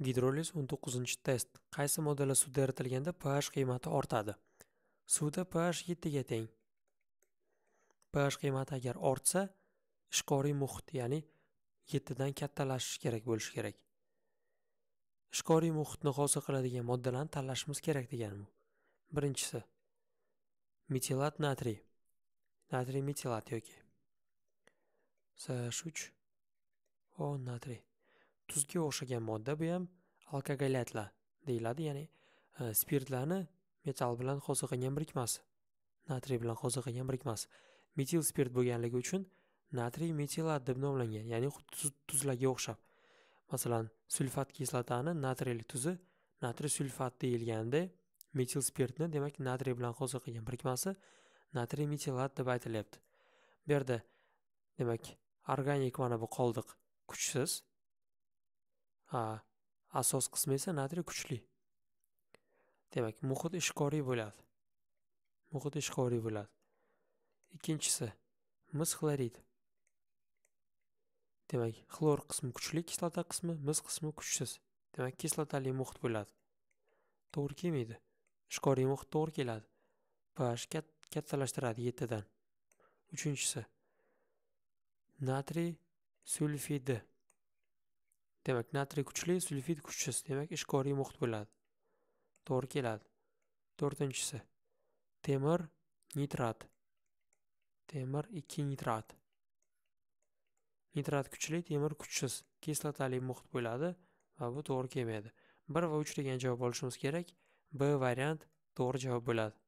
gidroliz 19 test qaysi moddalar suvda eritilganda ph qiymati ortadi suvda ph 7 ga teng ph qiymati agar ortsa ishqoriy muhit ya'ni 7 dan kattalashishi kerak bo'lishi kerak ishqoriy muhitni hosil qiladigan moddalarni tanlashimiz kerak deganim birinchisi metilat natriy natriy metilat yoki sh 3 o natriy tuzga o'xshagan modda bu ham alkagolyatlar deyiladi ya'ni e, spirtlarni metal bilan qo'zg'agan birikmasi natriy bilan qo'zg'agan birikmasi metil spirt bo'lganligi uchun natriy metilat deb nomlangan ya'ni xuddi tuzlarga o'xshab masalan sulfat kislotani natriylik tuzi natriy sulfat deyilganda metil spirtni demak natriy bilan qo'zg'agan birikmasi natriy metilat deb aytilyapti bu yerda demak organik mana bu qoldiq kuchsiz asos qismi esa natriy kuchli demak muhit ishqoriy bo'ladi muhit ishqoriy bo'ladi ikkinchisi mis xlorid demak xlor qismi kuchli kislota qismi mis qismi kuchsiz demak kislotali muhit bo'ladi to'g'ri kelmaydi ishqoriy muhit to'g'ri keladi ph kattalashtiradi yettidan uchinchisi natriy sulfidi demak natriy kuchli sulfid kuchsiz demak ishqoriy muhit bo'ladi to'g'ri keladi to'rtinchisi temir nitrat temir ikki nitrat nitrat kuchli temir kuchsiz kislotali muhit bo'ladi va bu to'g'ri kelmaydi bir va uch degan javob olishimiz kerak b variant to'g'ri javob bo'ladi